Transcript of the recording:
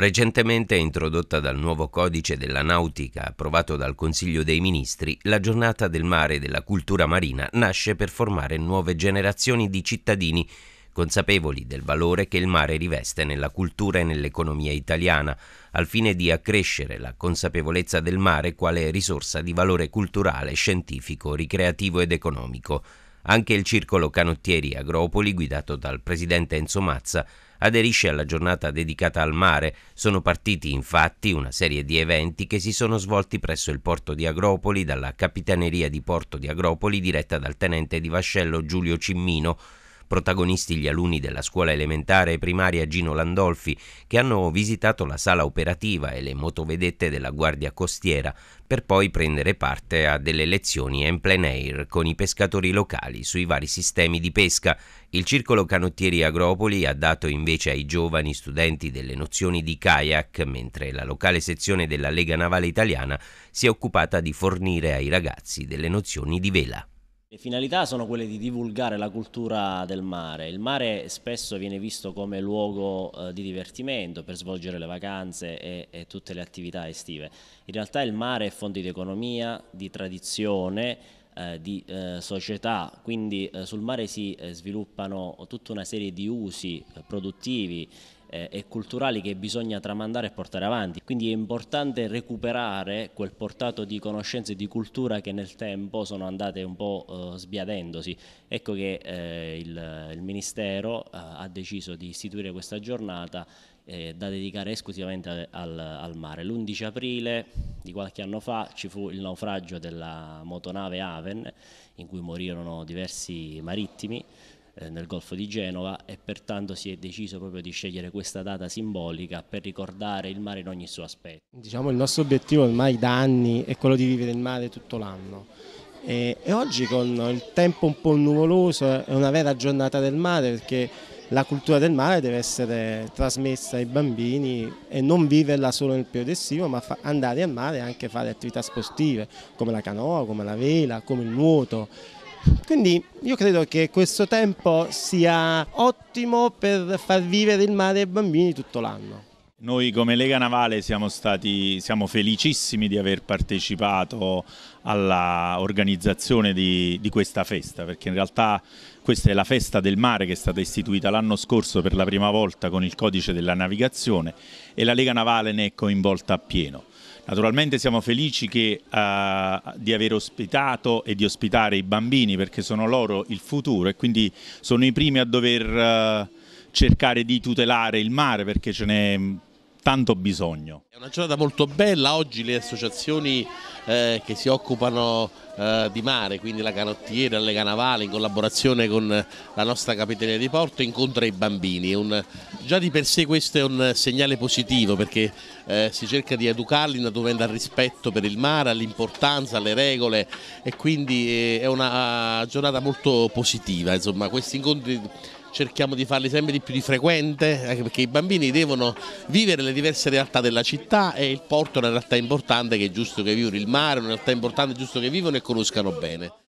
Recentemente introdotta dal nuovo codice della nautica approvato dal Consiglio dei Ministri, la giornata del mare e della cultura marina nasce per formare nuove generazioni di cittadini consapevoli del valore che il mare riveste nella cultura e nell'economia italiana, al fine di accrescere la consapevolezza del mare quale risorsa di valore culturale, scientifico, ricreativo ed economico. Anche il circolo canottieri Agropoli, guidato dal presidente Enzo Mazza, aderisce alla giornata dedicata al mare. Sono partiti infatti una serie di eventi che si sono svolti presso il porto di Agropoli dalla Capitaneria di Porto di Agropoli diretta dal tenente di vascello Giulio Cimmino protagonisti gli alunni della scuola elementare e primaria Gino Landolfi, che hanno visitato la sala operativa e le motovedette della Guardia Costiera, per poi prendere parte a delle lezioni en plein air con i pescatori locali sui vari sistemi di pesca. Il Circolo Canottieri Agropoli ha dato invece ai giovani studenti delle nozioni di kayak, mentre la locale sezione della Lega Navale Italiana si è occupata di fornire ai ragazzi delle nozioni di vela. Le finalità sono quelle di divulgare la cultura del mare. Il mare spesso viene visto come luogo eh, di divertimento per svolgere le vacanze e, e, tutte le attività estive. In realtà il mare è fonte di economia, di tradizione eh, di eh, società, quindi eh, sul mare si eh, sviluppano tutta una serie di usi eh, produttivi e culturali che bisogna tramandare e portare avanti. Quindi è importante recuperare quel portato di conoscenze e di cultura che nel tempo sono andate un po' sbiadendosi. Ecco che il, il, Ministero ha deciso di istituire questa giornata da dedicare esclusivamente al, al mare. L'11 aprile di qualche anno fa ci fu il naufragio della motonave Aven in cui morirono diversi marittimi eh, nel Golfo di Genova e pertanto si è deciso proprio di scegliere questa data simbolica per ricordare il mare in ogni suo aspetto. Diciamo il nostro obiettivo ormai da anni è quello di vivere il mare tutto l'anno e, e oggi con il tempo un po' nuvoloso è una vera giornata del mare perché la cultura del mare deve essere trasmessa ai bambini e non viverla solo nel periodo estivo, ma andare al mare e anche fare attività sportive come la canoa, come la vela, come il nuoto. Quindi io credo che questo tempo sia ottimo per far vivere il mare ai bambini tutto l'anno. Noi come Lega Navale siamo, stati, siamo felicissimi di aver partecipato all'organizzazione di, di, questa festa perché in realtà questa è la festa del mare che è stata istituita l'anno scorso per la prima volta con il codice della navigazione e la Lega Navale ne è coinvolta appieno. Naturalmente siamo felici che, eh, di aver ospitato e di ospitare i bambini perché sono loro il futuro e quindi sono i primi a dover... Eh, cercare di tutelare il mare perché ce n'è tanto bisogno. È una giornata molto bella, oggi le associazioni eh, che si occupano eh, di mare, quindi la canottiera, le canavale in collaborazione con la nostra capitania di porto incontra i bambini. Un, già di per sé questo è un segnale positivo perché eh, si cerca di educarli naturalmente al rispetto per il mare, all'importanza, alle regole e quindi eh, è una giornata molto positiva, insomma questi incontri cerchiamo di farli sempre di più di frequente anche perché i bambini devono vivere le diverse realtà della città e il porto è una realtà importante che è giusto che vivano il mare è una realtà importante è giusto che vivano e conoscano bene.